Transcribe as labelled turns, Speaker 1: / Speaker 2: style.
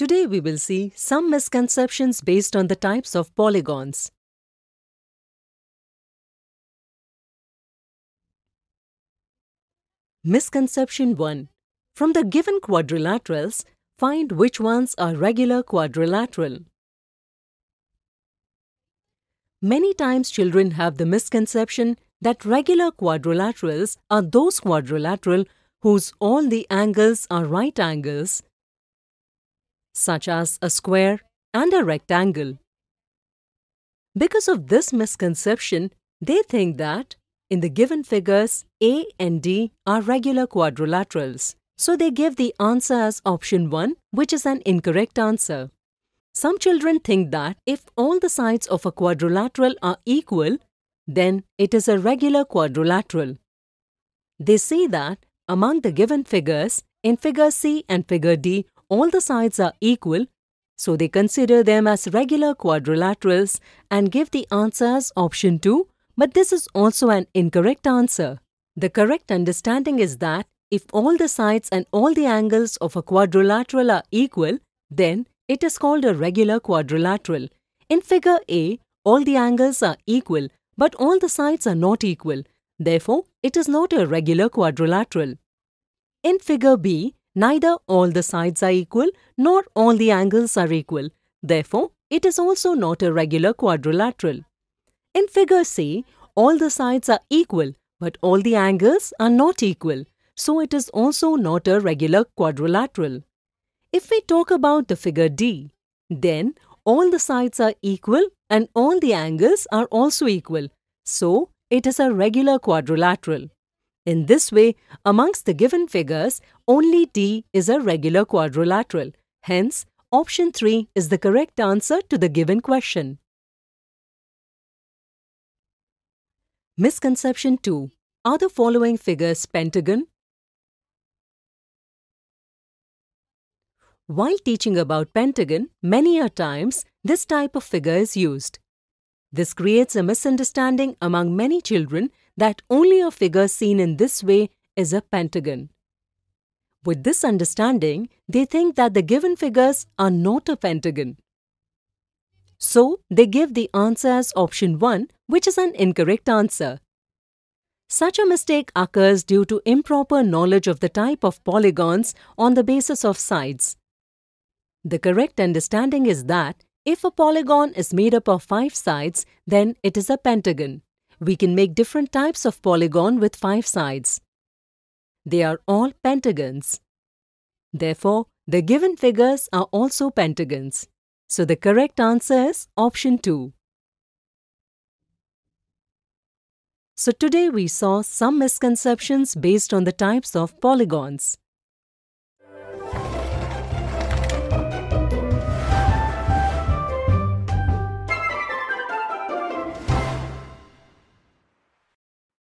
Speaker 1: Today we will see some misconceptions based on the types of polygons. Misconception 1. From the given quadrilaterals, find which ones are regular quadrilateral. Many times children have the misconception that regular quadrilaterals are those quadrilateral whose all the angles are right angles such as a square and a rectangle. Because of this misconception, they think that in the given figures, A and D are regular quadrilaterals. So they give the answer as option 1, which is an incorrect answer. Some children think that if all the sides of a quadrilateral are equal, then it is a regular quadrilateral. They say that among the given figures, in figure C and figure D, all the sides are equal, so they consider them as regular quadrilaterals and give the answer as option 2, but this is also an incorrect answer. The correct understanding is that if all the sides and all the angles of a quadrilateral are equal, then it is called a regular quadrilateral. In figure A, all the angles are equal, but all the sides are not equal. Therefore, it is not a regular quadrilateral. In figure B, Neither all the sides are equal nor all the angles are equal. Therefore, it is also not a regular quadrilateral. In figure C, all the sides are equal but all the angles are not equal. So it is also not a regular quadrilateral. If we talk about the figure D, then all the sides are equal and all the angles are also equal. So it is a regular quadrilateral. In this way, amongst the given figures, only D is a regular quadrilateral. Hence, option 3 is the correct answer to the given question. Misconception 2. Are the following figures pentagon? While teaching about pentagon, many a times this type of figure is used. This creates a misunderstanding among many children that only a figure seen in this way is a pentagon. With this understanding, they think that the given figures are not a pentagon. So, they give the answer as option 1, which is an incorrect answer. Such a mistake occurs due to improper knowledge of the type of polygons on the basis of sides. The correct understanding is that if a polygon is made up of five sides, then it is a pentagon we can make different types of polygon with five sides. They are all pentagons. Therefore, the given figures are also pentagons. So the correct answer is option 2. So today we saw some misconceptions based on the types of polygons.